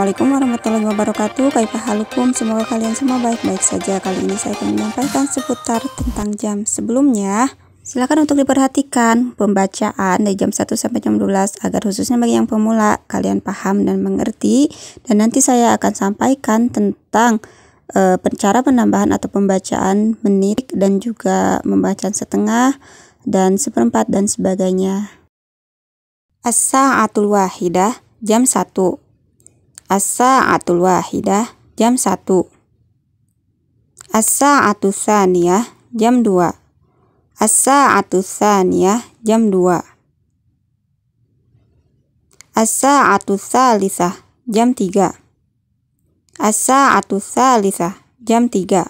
Assalamualaikum warahmatullahi wabarakatuh Kaifahalukum Semoga kalian semua baik-baik saja Kali ini saya akan menyampaikan seputar tentang jam sebelumnya Silakan untuk diperhatikan pembacaan dari jam 1 sampai jam 12 agar khususnya bagi yang pemula kalian paham dan mengerti dan nanti saya akan sampaikan tentang e, eh, cara penambahan atau pembacaan menit dan juga pembacaan setengah dan seperempat dan sebagainya. As-sa'atul wahidah jam 1 As-sa'atul wahidah, jam 1. As-sa'atus saniyah, jam 2. As-sa'atus saniyah, jam 2. As-sa'atus salisah, jam 3. As-sa'atus salisah, jam 3.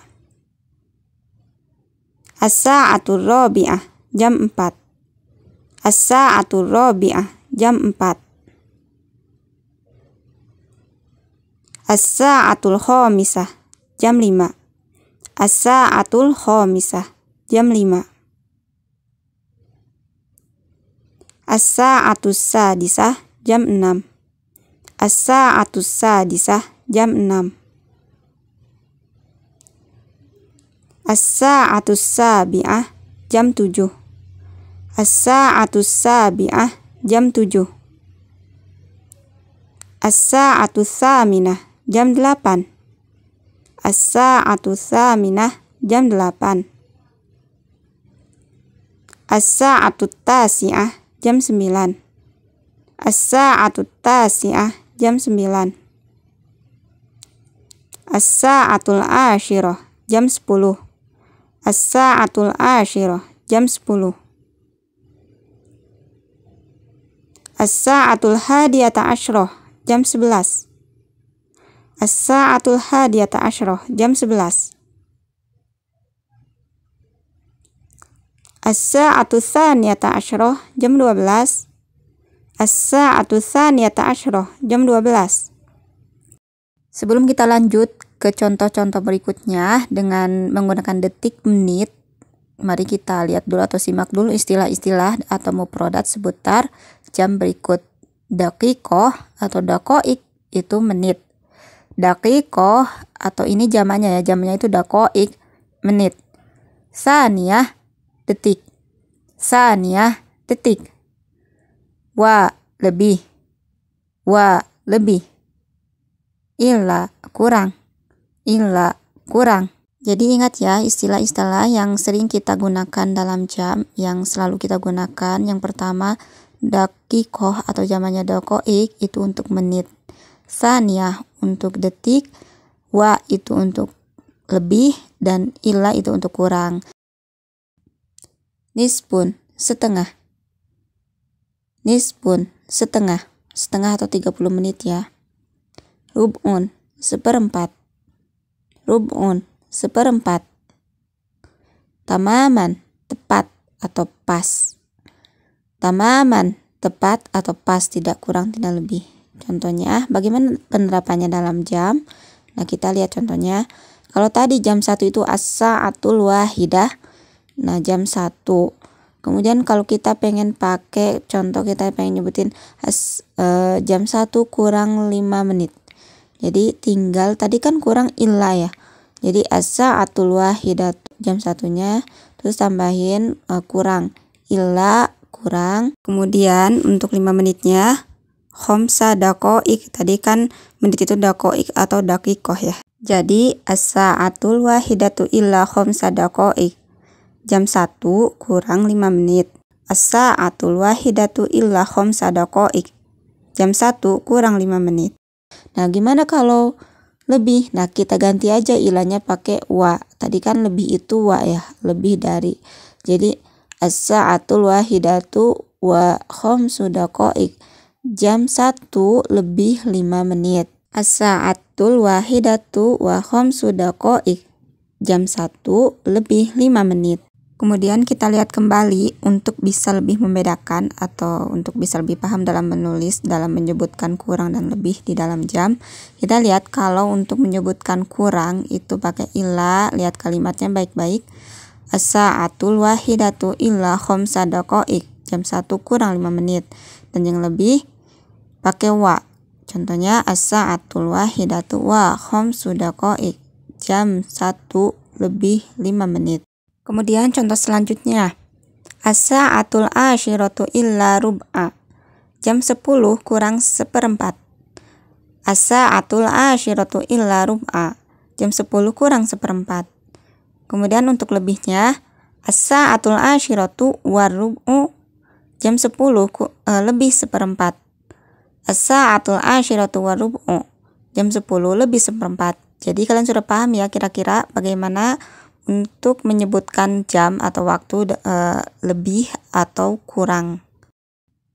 As-sa'atul robi'ah, jam 4. As-sa'atul robi'ah, jam 4. Asa Atul saatul misa jam lima. Asa Atul saatul misa jam lima. Asa saatus sadisah, jam enam. Asa saatus sadisah, jam enam. Asa saatus sabi'ah, jam tujuh. Asa saatus sabi'ah, jam tujuh. Asa saatus saminah, jam 8. As-sa'atu thaminah jam 8. As-sa'atu tasi'ah jam 9. As-sa'atu tasi'ah jam 9. As-sa'atul asyirah jam 10. As-sa'atul asyirah jam 10. As-sa'atul hadiyata asyrah jam 11. As-sa'atul hadiyata asyroh, jam 11. As-sa'atul thaniyata asyroh, jam 12. As-sa'atul thaniyata asyroh, jam 12. Sebelum kita lanjut ke contoh-contoh berikutnya dengan menggunakan detik menit, mari kita lihat dulu atau simak dulu istilah-istilah atau muprodat seputar jam berikut. Dakikoh atau dakoik itu menit dakiko atau ini jamannya ya jamannya itu dakoik menit saniyah detik saniyah detik wa lebih wa lebih illa kurang illa kurang jadi ingat ya istilah-istilah yang sering kita gunakan dalam jam yang selalu kita gunakan yang pertama dakikoh atau zamannya dakoik itu untuk menit saniyah untuk detik, wa itu untuk lebih, dan ila itu untuk kurang. Nispun, setengah. Nispun, setengah. Setengah atau 30 menit ya. Rub'un, seperempat. Rub'un, seperempat. Tamaman, tepat atau pas. Tamaman, tepat atau pas, tidak kurang, tidak lebih. Contohnya, bagaimana penerapannya dalam jam? Nah, kita lihat contohnya. Kalau tadi jam 1 itu asa atul wahidah. Nah, jam 1. Kemudian kalau kita pengen pakai contoh kita pengen nyebutin as, e, jam 1 kurang 5 menit. Jadi tinggal tadi kan kurang ilah ya. Jadi asa atul wahidah jam satunya terus tambahin e, kurang ilah kurang. Kemudian untuk 5 menitnya khomsa dakoik tadi kan menit itu dakoik atau dakikoh ya jadi asa atul wahidatu illa khomsa dakoik jam 1 kurang 5 menit Asa atul wahidatu illa khomsa dakoik jam 1 kurang 5 menit nah gimana kalau lebih nah kita ganti aja ilahnya pakai wa tadi kan lebih itu wa ya lebih dari jadi asa atul wahidatu wa khomsu dakoik jam 1 lebih 5 menit. As-sa'atul wahidatu wa khamsudakoik. Jam 1 lebih 5 menit. Kemudian kita lihat kembali untuk bisa lebih membedakan atau untuk bisa lebih paham dalam menulis, dalam menyebutkan kurang dan lebih di dalam jam. Kita lihat kalau untuk menyebutkan kurang itu pakai ila, lihat kalimatnya baik-baik. As-sa'atul wahidatu illa khamsa Jam 1 kurang 5 menit. Dan yang lebih pakai wa. Contohnya as-sa'atul wahidatu wa sudah daqaiq. Jam satu lebih lima menit. Kemudian contoh selanjutnya. As-sa'atul ashiratu illa rub'a. Jam 10 kurang seperempat. As-sa'atul ashiratu illa rub'a. Jam 10 kurang seperempat. Kemudian untuk lebihnya, as-sa'atul ashiratu warub'u. Jam 10 eh, lebih seperempat. As-sa'atul asyiratu warub'u. Jam 10 lebih seperempat. Jadi kalian sudah paham ya kira-kira bagaimana untuk menyebutkan jam atau waktu e, lebih atau kurang.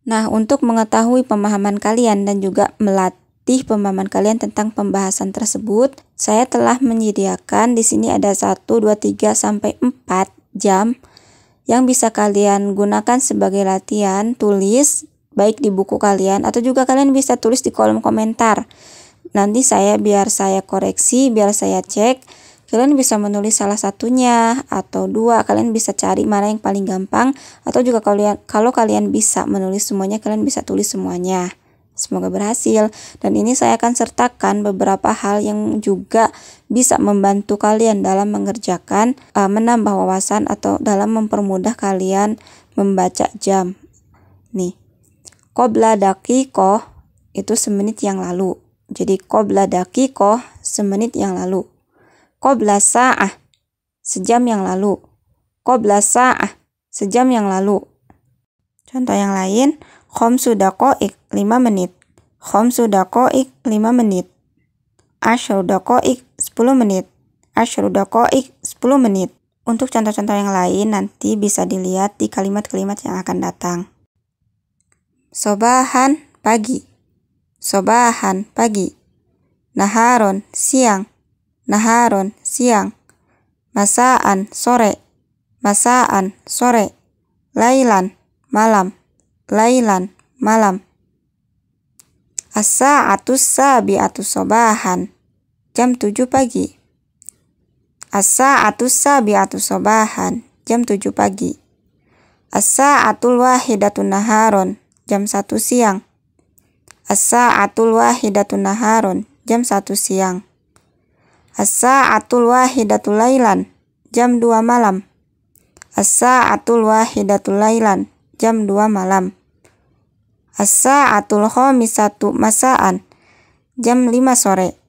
Nah, untuk mengetahui pemahaman kalian dan juga melatih pemahaman kalian tentang pembahasan tersebut, saya telah menyediakan di sini ada 1, 2, 3, sampai 4 jam yang bisa kalian gunakan sebagai latihan tulis baik di buku kalian atau juga kalian bisa tulis di kolom komentar. Nanti saya biar saya koreksi, biar saya cek. Kalian bisa menulis salah satunya atau dua. Kalian bisa cari mana yang paling gampang atau juga kalian kalau kalian bisa menulis semuanya, kalian bisa tulis semuanya. Semoga berhasil. Dan ini saya akan sertakan beberapa hal yang juga bisa membantu kalian dalam mengerjakan uh, menambah wawasan atau dalam mempermudah kalian membaca jam. Nih, daki koh itu semenit yang lalu. Jadi daki koh semenit yang lalu. Kobla sa'ah sejam yang lalu. Kobla sa'ah sejam yang lalu. Contoh yang lain, kom sudah ik lima menit. Kom sudah ik lima menit. sudah ik sepuluh menit. sudah ik sepuluh menit. Untuk contoh-contoh yang lain nanti bisa dilihat di kalimat-kalimat yang akan datang sobahan pagi, sobahan pagi, naharon siang, naharon siang, masaan sore, masaan sore, lailan malam, lailan malam. Asa atus sabi atus sobahan, jam tujuh pagi. Asa atus sabi atus sobahan, jam tujuh pagi. Asa atul wahidatun naharon, jam 1 siang. Asa atul wahidatun naharun, jam 1 siang. Asa atul wahidatul lailan, jam 2 malam. Asa atul wahidatul lailan, jam 2 malam. As-sa'atul khamisatu masaan, jam 5 sore.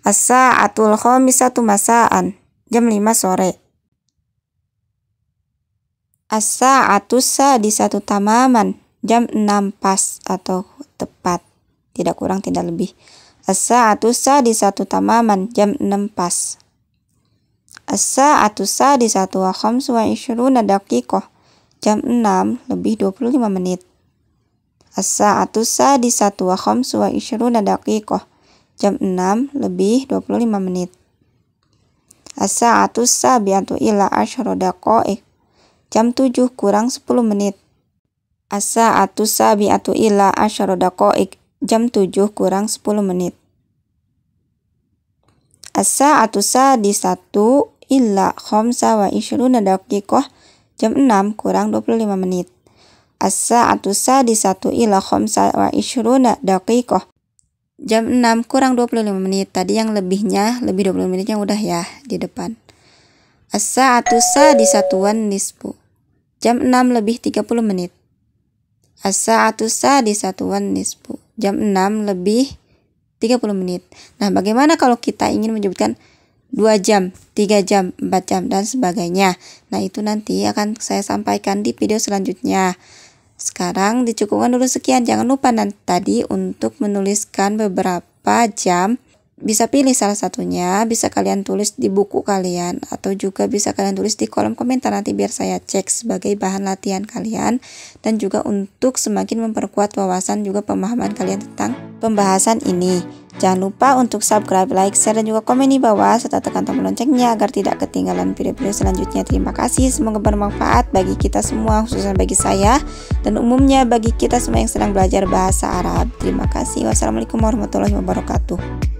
As-sa'atul khamisatu masaan, jam 5 sore. Asa atusa di satu tamaman, Jam 6 pas atau tepat. Tidak kurang, tidak lebih. asa atusa di satu tamaman. Jam 6 pas. asa atusa di satu wa suwa isyuru ishruna Jam 6 lebih 25 menit. asa atusa di satu wa suwa isyuru ishruna Jam 6 lebih 25 menit. asa atusa biatu ila asyuru daqa'iq. Jam 7 kurang 10 menit. Asa atu saatu sabi'atu ila asyara ik Jam tujuh kurang sepuluh menit. Asa di satu satu illa khamsa wa ishruna koh Jam enam kurang dua puluh lima menit. Asa di satu satu ila khamsa wa ishruna koh Jam 6 kurang 25 menit. Tadi yang lebihnya, lebih 20 yang udah ya di depan. Asa atusa di satuan nispu Jam 6 lebih 30 menit. Asa As-sa'atu sadisatu wan nisbu. Jam 6 lebih 30 menit. Nah, bagaimana kalau kita ingin menyebutkan 2 jam, 3 jam, 4 jam, dan sebagainya. Nah, itu nanti akan saya sampaikan di video selanjutnya. Sekarang dicukupkan dulu sekian. Jangan lupa nanti tadi untuk menuliskan beberapa jam bisa pilih salah satunya, bisa kalian tulis di buku kalian atau juga bisa kalian tulis di kolom komentar nanti biar saya cek sebagai bahan latihan kalian dan juga untuk semakin memperkuat wawasan juga pemahaman kalian tentang pembahasan ini. Jangan lupa untuk subscribe, like, share dan juga komen di bawah serta tekan tombol loncengnya agar tidak ketinggalan video-video selanjutnya. Terima kasih, semoga bermanfaat bagi kita semua khususnya bagi saya dan umumnya bagi kita semua yang sedang belajar bahasa Arab. Terima kasih. Wassalamualaikum warahmatullahi wabarakatuh.